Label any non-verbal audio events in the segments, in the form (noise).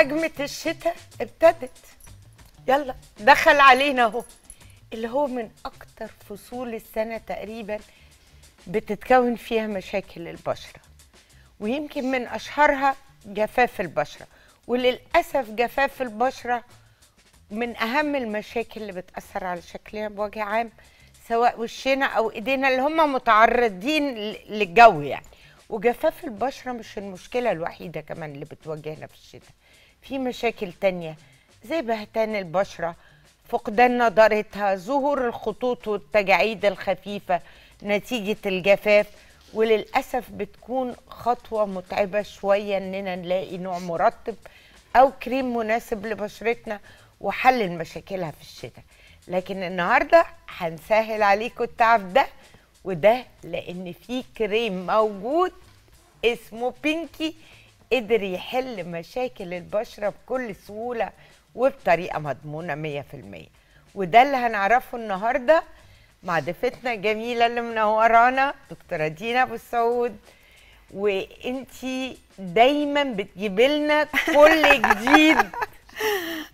هجمة الشتاء ابتدت يلا دخل علينا اهو اللي هو من أكتر فصول السنة تقريبا بتتكون فيها مشاكل البشرة ويمكن من أشهرها جفاف البشرة وللأسف جفاف البشرة من أهم المشاكل اللي بتأثر على شكلنا بوجه عام سواء وشنا أو إيدينا اللي هم متعرضين للجو يعني وجفاف البشرة مش المشكلة الوحيدة كمان اللي بتواجهنا في الشتاء في مشاكل تانية زي بهتان البشرة فقدان نضارتها ظهور الخطوط والتجاعيد الخفيفة نتيجة الجفاف وللأسف بتكون خطوة متعبة شوية إننا نلاقي نوع مرطب أو كريم مناسب لبشرتنا وحل مشاكلها في الشتاء لكن النهاردة هنسهل عليكم التعب ده وده لأن في كريم موجود اسمه بينكي قدر يحل مشاكل البشرة بكل سهولة وبطريقة مضمونة 100% وده اللي هنعرفه النهاردة مع ضيفتنا الجميلة اللي منورانا دكتورة دينا أبو السعود وانتي دايما بتجيبي لنا كل جديد (laughs)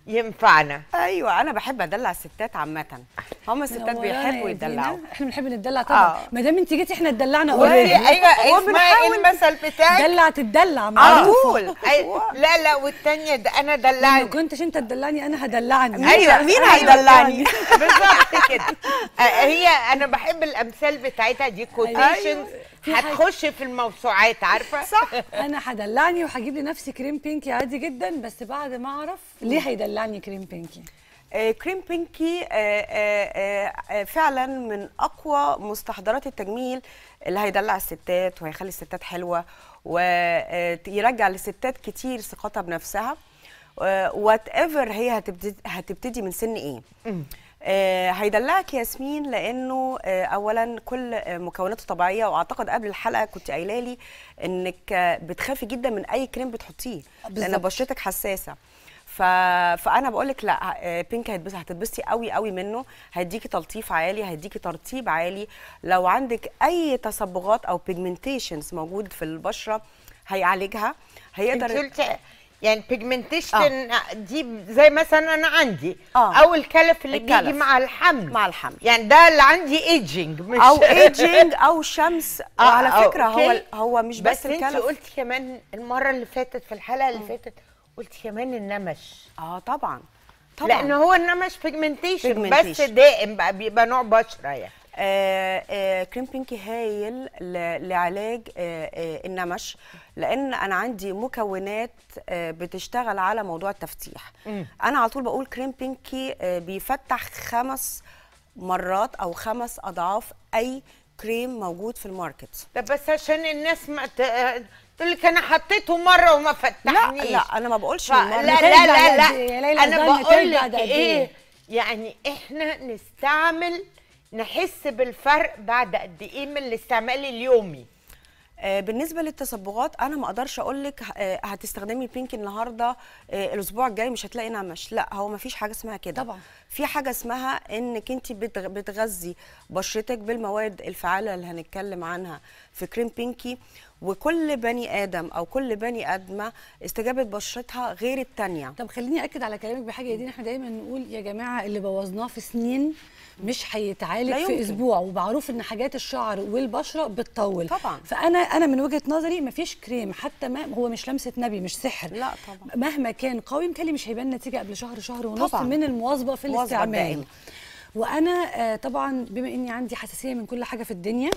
ينفعنا ايوه انا بحب ادلع الستات عامه هم الستات يعني بيحبوا يدلعوا احنا بنحب نتدلع طبعا آه. ما دام انت جيتي احنا اتدلعنا اوريدي ايوه, أيوة، اسمعي المثل بتاعك دلع تدلع على طول لا لا والثانيه ده انا دلعني ما كنتش انت تدلعني انا هدلعني ايوه مين أيوة. هيدلعني (laughs) بالظبط كده آه، هي انا بحب الامثال بتاعتها دي كوتيشنز أيوة. هتخش في الموسوعات عارفه صح (laughs) انا هدلعني وهجيب لنفسي كريم بينكي عادي جدا بس بعد ما اعرف ليه هيدلعني كريم بينكي آه، كريم بينكي آه، آه، فعلا من اقوى مستحضرات التجميل اللي هيدلع الستات وهيخلي الستات حلوه ويرجع للستات كتير ثقتها بنفسها وات ايفر هي هتبتدي هتبتدي من سن ايه آه، هيدلعك ياسمين لانه آه، اولا كل آه، مكوناته طبيعيه واعتقد قبل الحلقه كنت قايله لي انك بتخافي جدا من اي كريم بتحطيه لان بشرتك حساسه ف... فانا بقول لك لا بينك هتبس... هتتبسطي قوي قوي منه هيديكي تلطيف عالي هيديكي ترطيب عالي لو عندك اي تصبغات او بيجمنتيشنز موجود في البشره هيعالجها هيقدر يعني بيجمنتيشن آه. دي زي مثلا انا عندي آه. او الكلف اللي الكلف. بيجي مع الحمل مع الحمل يعني ده اللي عندي ايجينج مش او ايجينج او شمس (laughs) آه على آه، فكره هو هو مش بس, بس الكلف بس انت قلت كمان المره اللي فاتت في الحلقه اللي آه. فاتت قلت كمان النمش اه طبعا طبعا لان هو النمش بيجمنتيشن بس دائم بقى بيبقى نوع بشره يعني آه آه كريم بينكي هايل لعلاج آه،, آه النمش لان انا عندي مكونات آه، بتشتغل على موضوع التفتيح انا على طول بقول كريم بينكي آه، بيفتح خمس مرات او خمس اضعاف اي كريم موجود في الماركت طب بس عشان الناس ما تقول لك انا حطيته مره وما فتحنيش لا لا انا ما بقولش ف... لا لا, لا, لا, إيه؟ لا انا بقول لك إيه؟, ايه يعني احنا نستعمل نحس بالفرق بعد قد ايه من الاستعمال اليومي آه، بالنسبه للتصبغات انا ما اقدرش اقول لك آه، هتستخدمي بينك النهارده آه، الاسبوع الجاي مش هتلاقي نعمش لا هو ما فيش حاجه اسمها كده طبعا في حاجه اسمها انك انت بتغذي بشرتك بالمواد الفعاله اللي هنتكلم عنها في كريم بينكي وكل بني ادم او كل بني ادمه استجابه بشرتها غير الثانيه طب خليني اكد على كلامك بحاجه يا دين احنا دايما نقول يا جماعه اللي بوظناه في سنين مش هيتعالج في اسبوع ومعروف ان حاجات الشعر والبشره بتطول طبعا فانا انا من وجهه نظري مفيش كريم حتى ما هو مش لمسه نبي مش سحر لا طبعا مهما كان قوي متهيألي مش هيبان نتيجه قبل شهر شهر ونص طبعاً. من المواظبه في الاستعمال وانا آه، طبعا بما اني عندي حساسيه من كل حاجه في الدنيا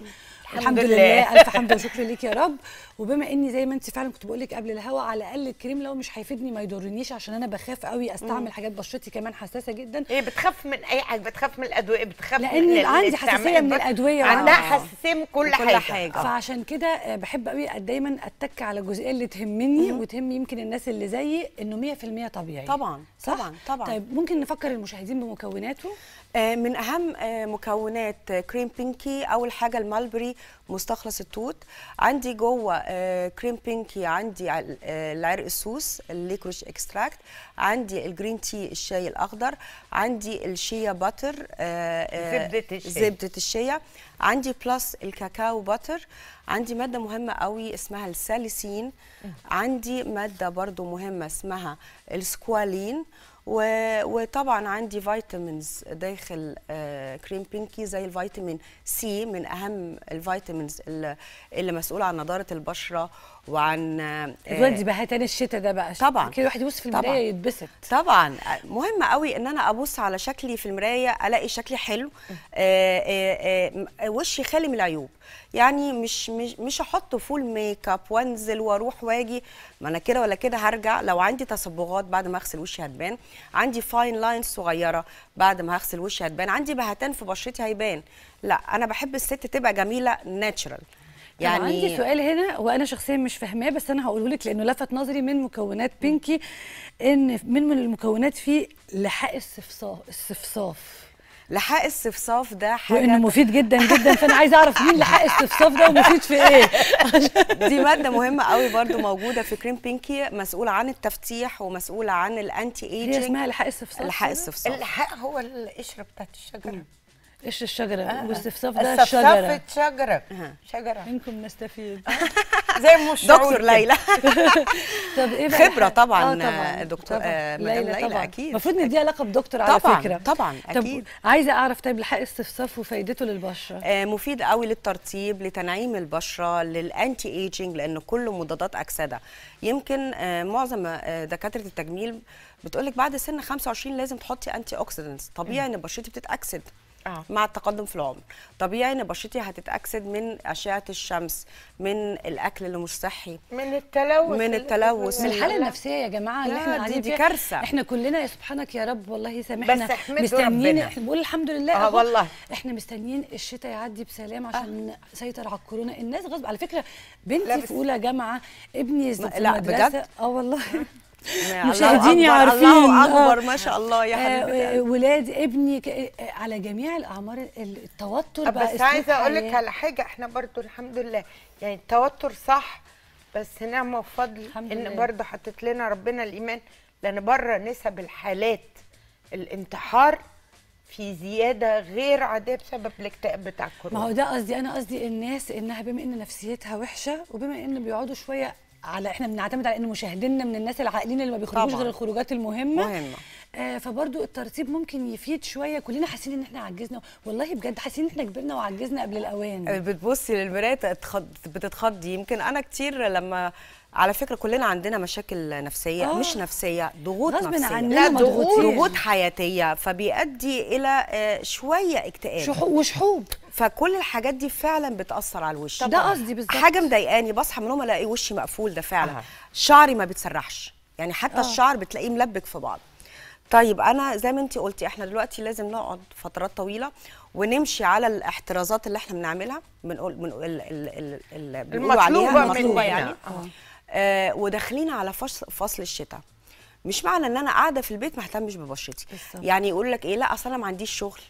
الحمد, الحمد لله, لله. (laughs) الف حمد وشكر ليك يا رب وبما اني زي ما انت فعلا كنت بقول لك قبل الهوا على الاقل الكريم لو مش هيفيدني ما يضرنيش عشان انا بخاف قوي استعمل حاجات بشرتي كمان حساسه جدا هي إيه، بتخاف من اي حاجه بتخاف من الادويه بتخاف لان من عندي حساسيه من الادويه عندها حساسيه من كل, كل حاجه, حاجة. آه. فعشان كده آه، بحب قوي دايما اتك على الجزئيه اللي تهمني وتهم يمكن الناس اللي زيي انه 100% طبيعي طبعا صح؟ طبعا طبعا طيب ممكن نفكر المشاهدين بمكوناته آه من اهم آه، مكونات كريم آه، بينكي اول حاجه المالبري مستخلص التوت عندي جوه كريم آه، بينكي عندي العرق السوس الليكروش اكستراكت عندي الجرين تي الشاي الاخضر عندي الشيا باتر زبده الشيا زبده الشيا عندي بلس الكاكاو باتر عندي ماده مهمه قوي اسمها الساليسين إيه. عندي ماده برضو مهمه اسمها السكوالين وطبعا عندي فيتامينز داخل كريم آه، بينكي زي الفيتامين سي من اهم الفيتامينز اللي, اللي مسؤوله عن نضاره البشره وعن آه، بقى بهتان الشتاء ده بقى طبعا كده الواحد يبص في المرايه يتبسط طبعا مهم قوي ان انا ابص على شكلي في المرايه الاقي شكلي حلو آه، وشي خالي من العيوب يعني مش مش مش هحط فول ميك اب وانزل واروح واجي ما انا كده ولا كده هرجع لو عندي تصبغات بعد ما اغسل وشي هتبان عندي فاين لاين صغيره بعد ما هغسل وشي هتبان عندي بهتان في بشرتي هيبان لا انا بحب الست تبقى جميله ناتشرال يعني عندي سؤال هنا وانا شخصيا مش فاهماه بس انا هقوله لك لانه لفت نظري من مكونات بينكي ان من من المكونات فيه لحاء الصفصاف الصفصاف لحاق الصفصاف ده حاجه وانه مفيد جدا جدا فانا عايزه اعرف مين لحاق الصفصاف ده ومفيد في ايه (laughs) دي ماده مهمه قوي برده موجوده في كريم بينكي مسؤوله عن التفتيح ومسؤوله عن الانتي ايجينج هي اسمها لحاق الصفصاف لحاق الصفصاف اللحاق هو القشره بتاعت الشجره قشر الشجره آه. والصفصاف ده الشجره الصفصاف شجره شجره منكم نستفيد (laughs) زي مش دكتور ليلى (laughs) طب ايه خبره طبعا, آه، دكتور آه، ليلى ليلى اكيد المفروض نديها لقب دكتور على فكره طبعا طبعا اكيد عايزه اعرف طيب لحق استفساف وفائدته للبشره آه، مفيد قوي للترطيب لتنعيم البشره للانتي ايجينج لان كله مضادات اكسده يمكن معظم دكاتره التجميل بتقول لك بعد سن 25 لازم تحطي انتي اوكسيدنتس طبيعي ان بشرتي بتتاكسد آه. مع التقدم في العمر طبيعي ان بشرتي هتتاكسد من اشعه الشمس من الاكل اللي مش صحي من التلوث من التلوث من الحاله النفسيه يا جماعه اللي احنا دي, دي كارثه احنا كلنا يا سبحانك يا رب والله سامحنا مستنيين احنا بنقول الحمد لله اه والله احنا مستنيين الشتاء يعدي بسلام آه. عشان آه. سيطر على الكورونا الناس غصب على فكره بنتي في اولى جامعه ابني في المدرسه اه والله آه. (laughs) مشاهدين يعرفين الله اكبر ما شاء الله يا آه، حبيبتي آه، ولاد ابني آه، على جميع الاعمار التوتر بقى بس عايزه اقول لك يعني. على حاجه احنا برضو الحمد لله يعني التوتر صح بس نعمه وفضل ان لله. برضو حطت لنا ربنا الايمان لان بره نسب الحالات الانتحار في زياده غير عاديه بسبب الاكتئاب بتاع الكورونا ما هو ده قصدي انا قصدي الناس انها بما ان نفسيتها وحشه وبما ان بيقعدوا شويه على احنا بنعتمد على ان مشاهدينا من الناس العاقلين اللي ما بيخرجوش غير الخروجات المهمه مهمه آه فبرضو الترتيب ممكن يفيد شويه كلنا حاسين ان احنا عجزنا والله بجد حاسين ان احنا كبرنا وعجزنا قبل الاوان آه، بتبصي للمرايه بتتخضي يمكن انا كتير لما على فكره كلنا عندنا مشاكل نفسيه آه. مش نفسيه ضغوط نفسيه لا ضغوط ضغوط حياتيه فبيؤدي الى آه، شويه اكتئاب وشحوب فكل الحاجات دي فعلا بتاثر على الوش ده قصدي بالظبط حاجه مضايقاني بصحى من النوم الاقي وشي مقفول ده فعلا أه. شعري ما بتسرحش يعني حتى أه. الشعر بتلاقيه ملبك في بعض طيب انا زي ما انت قلتي احنا دلوقتي لازم نقعد فترات طويله ونمشي على الاحترازات اللي احنا بنعملها بنقول بنقول ال ال ال بنقول عليها المطلوبه يعني آه. آه وداخلين على فصل, فصل الشتاء مش معنى ان انا قاعده في البيت ما اهتمش ببشرتي يعني يقول لك ايه لا اصل انا ما عنديش شغل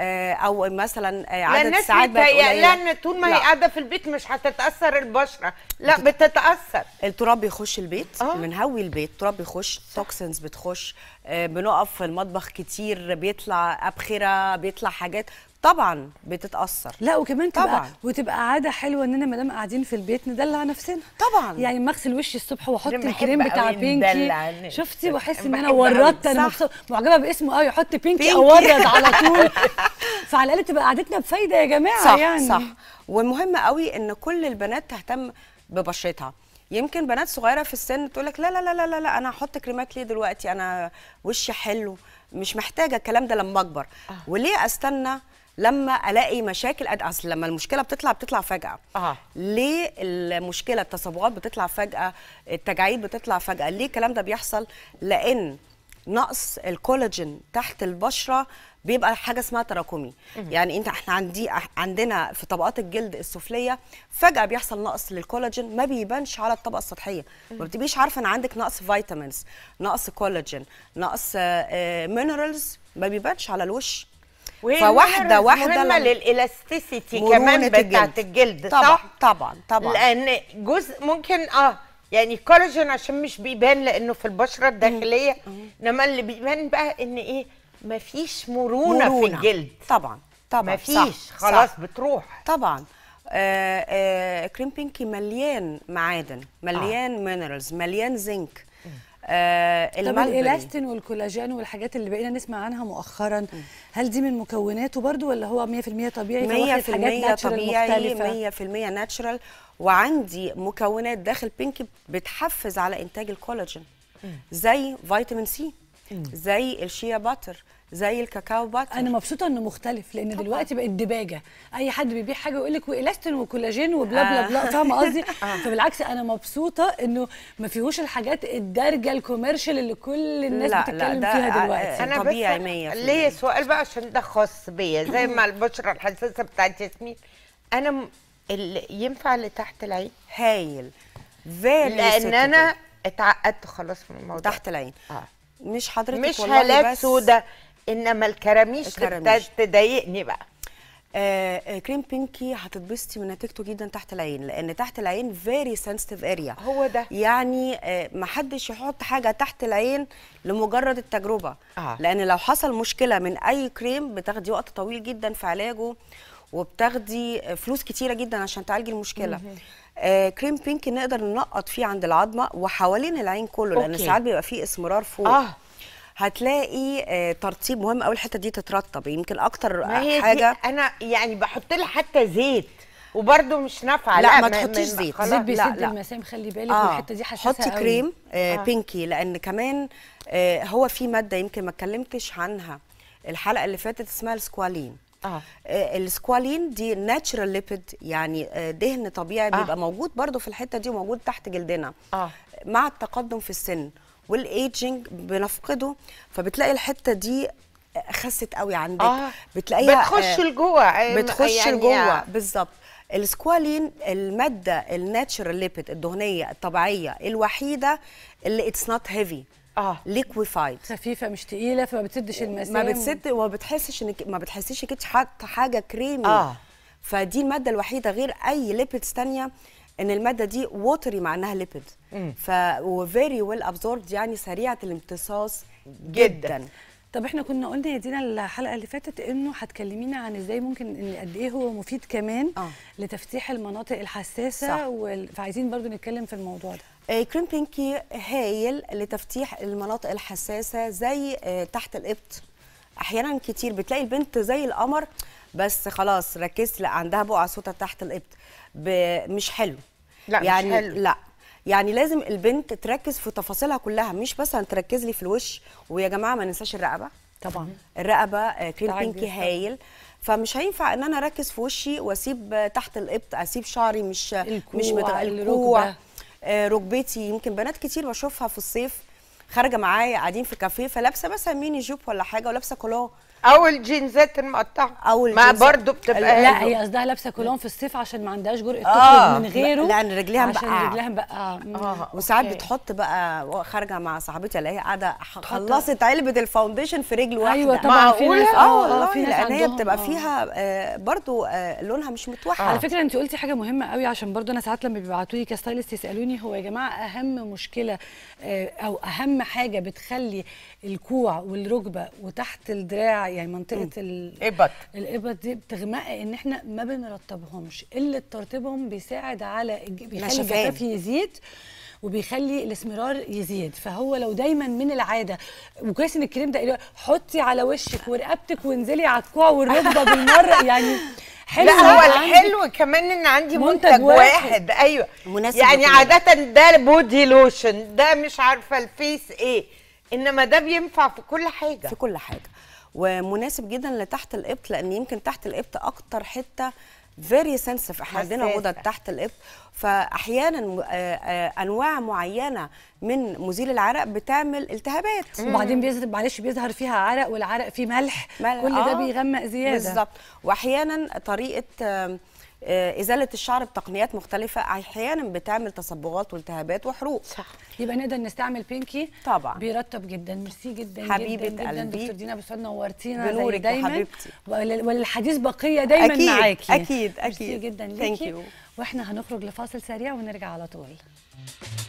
آه، او مثلا آه، عدد ساعات بقت لان طول ما هي قاعده في البيت مش هتتاثر البشره لا بتتاثر التراب بيخش البيت من آه. بنهوي البيت التراب بيخش توكسنز بتخش بنقف في المطبخ كتير بيطلع ابخره بيطلع حاجات طبعا بتتاثر لا وكمان تبقى طبعا وتبقى عاده حلوه اننا ما دام قاعدين في البيت ندلع نفسنا طبعا يعني ما اغسل وشي الصبح واحط الكريم بتاع بينكي شفتي واحس ان انا وردت انا معجبه باسمه قوي آه، احط بينكي اورد على (laughs) طول فعلى الاقل تبقى قعدتنا بفايده يا جماعه صح يعني صح ومهم قوي ان كل البنات تهتم ببشرتها يمكن بنات صغيره في السن تقول لك لا لا لا لا لا انا هحط كريمات ليه دلوقتي انا وشي حلو مش محتاجه الكلام ده لما اكبر آه. وليه استنى لما الاقي مشاكل اصل لما المشكله بتطلع بتطلع فجاه آه. ليه المشكله التصبغات بتطلع فجاه التجاعيد بتطلع فجاه ليه الكلام ده بيحصل لان نقص الكولاجين تحت البشره بيبقى حاجه اسمها تراكمي يعني انت احنا عندي عندنا في طبقات الجلد السفليه فجاه بيحصل نقص للكولاجين ما بيبانش على الطبقه السطحيه ما بتبقيش عارفه ان عندك نقص فيتامينز نقص كولاجين نقص مينرالز آه، آه، ما بيبانش على الوش فواحده واحده مهمه للالاستيسيتي كمان بتاعت الجلد, طبعًا صح طبعا طبعا لان جزء ممكن اه يعني الكولاجين عشان مش بيبان لانه في البشره الداخليه انما اللي بيبان بقى ان ايه مفيش مرونه, مرونة. في الجلد طبعا طبعا مفيش خلاص صح. بتروح طبعا آه آه كريم بينكي مليان معادن مليان آه. مينرالز مليان زنك آه، طب الالاستين والكولاجين والحاجات اللي بقينا نسمع عنها مؤخرا هل دي من مكوناته برضو ولا هو 100% طبيعي 100% طبيعي 100% ناتشرال وعندي مكونات داخل بينكي بتحفز على انتاج الكولاجين زي فيتامين سي زي الشيا باتر زي الكاكاو باتر انا مبسوطه انه مختلف لان طبعا. دلوقتي بقت دباجه اي حد بيبيع حاجه يقول لك والاستين وكولاجين وبلا بلا آه. بلا فاهمه قصدي (laughs) آه. فبالعكس انا مبسوطه انه ما فيهوش الحاجات الدارجه الكوميرشال اللي كل الناس لا بتتكلم لا فيها دلوقتي آه، انا طبيعي 100 ليا سؤال بقى عشان ده خاص بيا زي ما البشره الحساسه بتاعت ياسمين انا اللي ينفع اللي تحت العين هايل فيري لان انا اتعقدت خلاص من الموضوع تحت العين آه. مش حضرتك مش هالات سودا انما الكراميش تضايقني بقى آه،, آه كريم بينكي هتتبسطي من نتيجته جدا تحت العين لان تحت العين فيري سنسيتيف اريا هو ده يعني آه ما حدش يحط حاجه تحت العين لمجرد التجربه آه. لان لو حصل مشكله من اي كريم بتاخدي وقت طويل جدا في علاجه وبتاخدي فلوس كتيره جدا عشان تعالجي المشكله آه كريم بينك نقدر ننقط فيه عند العظمه وحوالين العين كله لان ساعات بيبقى فيه اسمرار فوق آه. هتلاقي آه، ترطيب مهم قوي الحته دي تترطب يمكن اكتر حاجه انا يعني بحط لها حتى زيت وبرده مش نافعه لا, لا ما تحطيش زيت زيت بيسد المسام خلي بالك آه. والحته دي حساسه حطي كريم آه،, آه بينكي لان كمان آه هو في ماده يمكن ما اتكلمتش عنها الحلقه اللي فاتت اسمها السكوالين آه. آه. السكوالين دي ناتشرال ليبيد يعني آه، دهن طبيعي آه. بيبقى موجود برضو في الحته دي وموجود تحت جلدنا آه. مع التقدم في السن والايجنج بنفقده فبتلاقي الحته دي آه، خست قوي عندك آه. بتلاقيها بتخش لجوه بتخش يعني لجوه بالظبط السكوالين الماده الناتشرال ليبيد الدهنيه الطبيعيه الوحيده اللي اتس نوت هيفي اه ليكويفايد خفيفه مش تقيله فما بتسدش المسام ما بتسد وما بتحسش انك ما بتحسيش انك حاطه حاجه كريمي اه فدي الماده الوحيده غير اي ليبيدز ثانيه ان الماده دي ووتري مع انها ليبيد ف وفيري ويل ابزوربد يعني سريعه الامتصاص جدا, جداً. طب احنا كنا قلنا يا دينا الحلقه اللي فاتت انه هتكلمينا عن ازاي ممكن ان قد ايه هو مفيد كمان آه. لتفتيح المناطق الحساسه صح. وال... فعايزين برضو نتكلم في الموضوع ده آه، بينكي هايل لتفتيح المناطق الحساسه زي آه، تحت الابط احيانا كتير بتلاقي البنت زي القمر بس خلاص ركزت لا عندها بقع صوتها تحت الابط مش حلو لا يعني مش حلو. لا يعني لازم البنت تركز في تفاصيلها كلها مش بس هتركز لي في الوش ويا جماعه ما ننساش الرقبه طبعا الرقبه آه، كريم بينكي هايل فمش هينفع ان انا اركز في وشي واسيب تحت الابط اسيب شعري مش الكوع مش متغلق الكوع آه، ركبتي يمكن بنات كتير بشوفها في الصيف خارجه معايا قاعدين في كافيه فلابسه مثلا ميني جوب ولا حاجه ولابسه كولار او الجينزات المقطعه او ما برضه بتبقى لا هي قصدها لابسه كولون في الصيف عشان ما عندهاش جرأه آه، تخرج من غيره لان رجليها مبقعه عشان رجليها مبقعه آه. آه، وساعات بتحط بقى خارجه مع صاحبتي هي قاعده خلصت علبه الفاونديشن في رجل أيوة، واحده ايوه طبعا في آه،, اه والله في هي بتبقى فيها آه آه لونها مش متوحد على فكره انت قلتي حاجه مهمه قوي عشان برضه انا ساعات لما بيبعتوا لي كستايلست يسالوني هو يا جماعه اهم مشكله او اهم حاجه بتخلي الكوع والركبه وتحت الدراع يعني منطقه الابط الابط دي بتغمق ان احنا ما بنرطبهمش الا ترطيبهم بيساعد على بيخلي الجفاف يزيد وبيخلي الاسمرار يزيد فهو لو دايما من العاده وكويس ان الكريم ده حطي على وشك ورقبتك وانزلي على الكوع والركبه بالمره (laughs) يعني حلو لا هو الحلو كمان ان عندي منتج, منتج واحد. واحد ايوه مناسب يعني عاده ده بودي لوشن ده مش عارفه الفيس ايه انما ده بينفع في كل حاجه في كل حاجه ومناسب جدا لتحت القبط لان يمكن تحت القبط اكتر حته فيري سنسف احنا عندنا غدد تحت الابط فاحيانا آه، آه، انواع معينه من مزيل العرق بتعمل التهابات وبعدين بيظهر معلش بيظهر فيها عرق والعرق فيه ملح, ملح. كل آه. ده بيغمق زياده بالظبط واحيانا طريقه آه، ازاله الشعر بتقنيات مختلفه احيانا بتعمل تصبغات والتهابات وحروق صح يبقى نقدر نستعمل بينكي طبعا بيرطب جدا ميرسي جدا حبيبه جدا, جدا دكتور دينا بسعود نورتينا بنورك دايما حبيبتي وللحديث بقيه دايما أكيد معاكي اكيد اكيد ميرسي جدا ليكي واحنا هنخرج لفاصل سريع ونرجع على طول